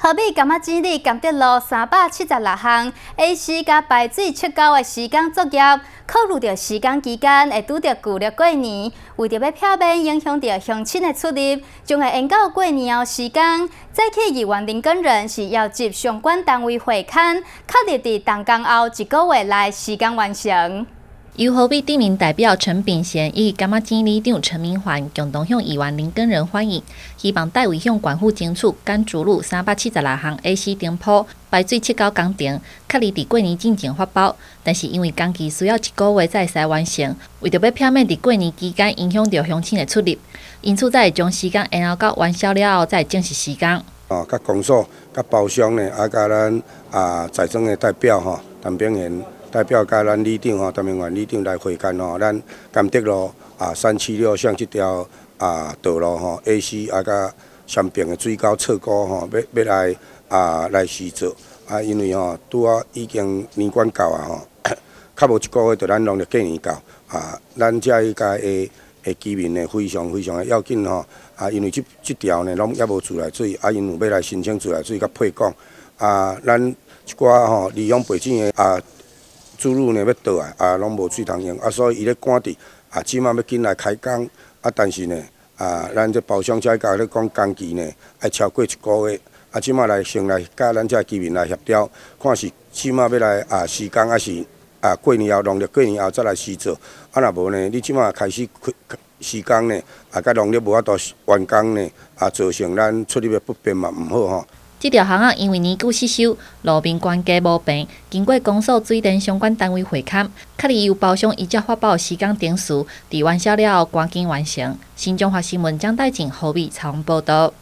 鹤壁公安支队甘得路三百七十六项，A、C 加排水七九的时间作业，考虑到时间期间会拄着旧历过年，为着要避免影响到乡亲的出入，将会延到过年后时间。再起已完林工人是要接相关单位会勘，确认在动工后一个月内时间完成。优好美店名代表陈炳贤以及甘麦经理长陈明环，共同向宜兰林管人欢迎。希望代为向管护警署甘竹路三百七十六巷 A C 顶铺排水七沟工程，确立伫过年进前发包，但是因为工期需要一个月才会使完成，为着要避免伫过年期间影响到乡亲的出入，因此才会将时间延后到元宵了后再正式施工。哦，甲公所、甲包商呢，啊，甲咱啊财政的代表吼，陈炳贤。代表甲咱李长吼，台明员李长来会勘吼，咱甘德路啊三七六巷即条啊道路吼，A C 啊甲上边的最高测高吼，要要来啊来施做啊，因为吼拄啊已经年关到啊吼，较无一个月着咱农历过年到啊，咱遮个的的居民呢非常非常的要紧吼啊，因为即即条呢拢抑无自来水啊，因要来申请自来水甲配供啊，咱一寡吼利用背景的啊。注入呢要倒来，啊，拢无水通用啊，所以伊咧赶伫啊，即满要紧来开工啊，但是呢，啊，咱这包厢车甲咧讲工期呢，爱超过一个月啊，即满来先来甲咱这居民来协调，看是即满要来啊施工还是啊过年后农历过年后再来施做，啊，若无呢，你即满开始开施工呢，啊，甲农历无法度完工呢，啊，造成咱出入的不便嘛，毋好吼。这条巷子因为年久失修，路面关节无平。经过公所、水电相关单位会勘，确认由包商以及发包时间点时，伫完成了，后赶紧完成。新中华新闻将带进后边采访报道。